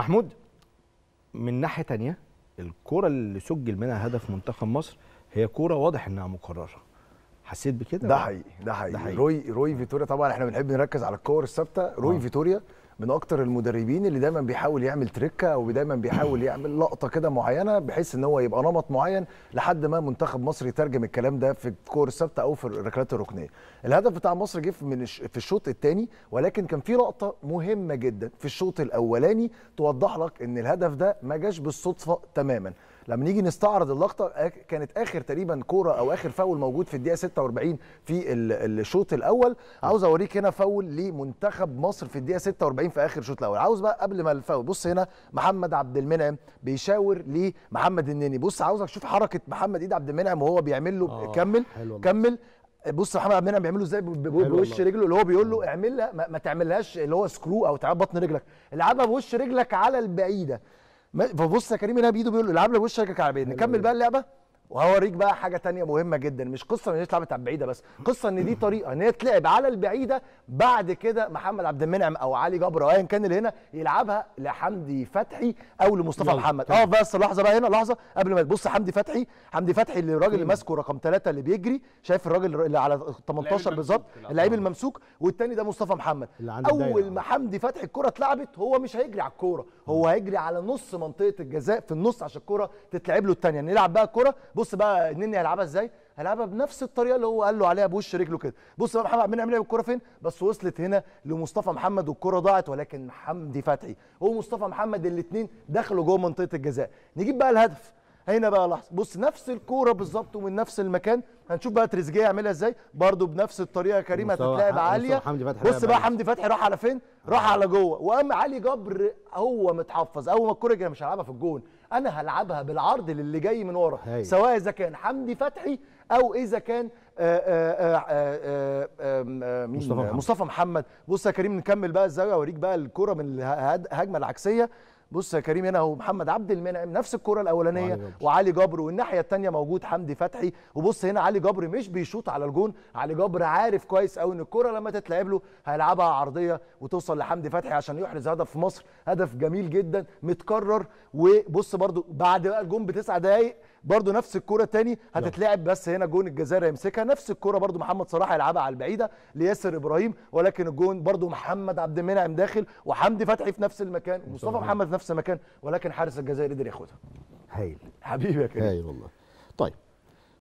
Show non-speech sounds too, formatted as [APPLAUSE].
محمود من ناحيه تانية الكوره اللي سجل منها هدف منتخب مصر هي كوره واضح انها مكرره حسيت بكده ده حقيقي ده حقيقي روي روي فيتوريا طبعا احنا بنحب نركز على الكور الثابته روي آه. فيتوريا من اكتر المدربين اللي دايما بيحاول يعمل تريكه ودايما بيحاول [CLEARS THROAT] يعمل لقطه كده معينه بحيث ان هو يبقى نمط معين لحد ما منتخب مصر يترجم الكلام ده في الكور الثابته او في الركلات الركنيه. الهدف بتاع مصر جه من في الشوط الثاني ولكن كان في لقطه مهمه جدا في الشوط الاولاني توضح لك ان الهدف ده ما جاش بالصدفه تماما. لما نيجي نستعرض اللقطه كانت اخر تقريبا كوره او اخر فاول موجود في الدقيقه 46 في الشوط الاول عاوز اوريك هنا فاول لمنتخب مصر في الدقيقه 46 في اخر الشوط الاول عاوز بقى قبل ما الفاول بص هنا محمد عبد المنعم بيشاور لمحمد النني بص عاوزك تشوف حركه محمد ايد عبد المنعم وهو بيعمل له آه كمل كمل بص محمد عبد المنعم بيعمله ازاي بوش رجله اللي هو بيقول له اعملها ما, ما تعملهاش اللي هو سكرو او تعب بطن رجلك العبها بوش رجلك على البعيده فبص يا كريم هنا بايده بيقول له العبها بوش رجلك على البعيده نكمل بقى اللعبه وهوريك بقى حاجه تانية مهمه جدا مش قصه ان هي اتلعبت على البعيده بس قصه ان دي طريقه ان هي تلعب على البعيده بعد كده محمد عبد المنعم او علي جبر او ايا كان اللي هنا يلعبها لحمدي فتحي او لمصطفى يلا. محمد اه بس لحظه بقى هنا لحظه قبل ما تبص حمدي فتحي حمدي فتحي اللي الراجل اللي ماسكه رقم ثلاثة اللي بيجري شايف الراجل اللي على 18 بالظبط اللعيب الممسوك والتاني ده مصطفى محمد اول ما حمدي فتحي الكره اتلعبت هو مش هيجري على الكوره هو هيجري على نص منطقه الجزاء في النص عشان الكوره تتلعب له الثانيه نلعب بقى الكوره بص بقى النني هيلعبها ازاي هيلعبها بنفس الطريقه اللي هو قال له عليها بوش رجله كده بص بقى محمد عبد المنعم لعب الكوره فين بس وصلت هنا لمصطفى محمد والكوره ضاعت ولكن حمدي فتحي هو ومصطفى محمد الاثنين دخلوا جوه منطقه الجزاء نجيب بقى الهدف هنا بقى لحظه بص نفس الكوره بالظبط ومن نفس المكان هنشوف بقى تريزيجيه يعملها ازاي برده بنفس الطريقه كريم هتتلعب عاليه بص بقى حمدي فتحي راح على فين راح على جوه وقام علي جبر هو متحفظ اول ما الكوره جايه مش هلعبها في الجون انا هلعبها بالعرض للي جاي من ورا هي. سواء اذا كان حمدي فتحي او اذا كان آه، آه، آه، مصطفى محمد. بص يا كريم نكمل بقى الزاويه اوريك بقى الكره من الهجمه العكسيه بص يا كريم هنا اهو محمد عبد المنعم نفس الكره الاولانيه وعلي جبر والناحيه الثانيه موجود حمدي فتحي وبص هنا علي جبر مش بيشوط على الجون علي جبر عارف كويس قوي ان الكره لما تتلعب له هيلعبها عرضيه وتوصل لحمدي فتحي عشان يحرز هدف في مصر هدف جميل جدا متكرر وبص برده بعد بقى الجون بتسع دقائق برضه نفس الكرة تاني هتتلعب بس هنا جون الجزائر هيمسكها نفس الكرة برضه محمد صلاح هيلعبها على البعيدة لياسر إبراهيم ولكن الجون برضه محمد عبد المنعم داخل وحمدي فتحي في نفس المكان ومصطفى محمد في نفس نفس المكان ولكن حارس الجزائر قدر ياخدها هايل حبيبي يا كريم هايل والله طيب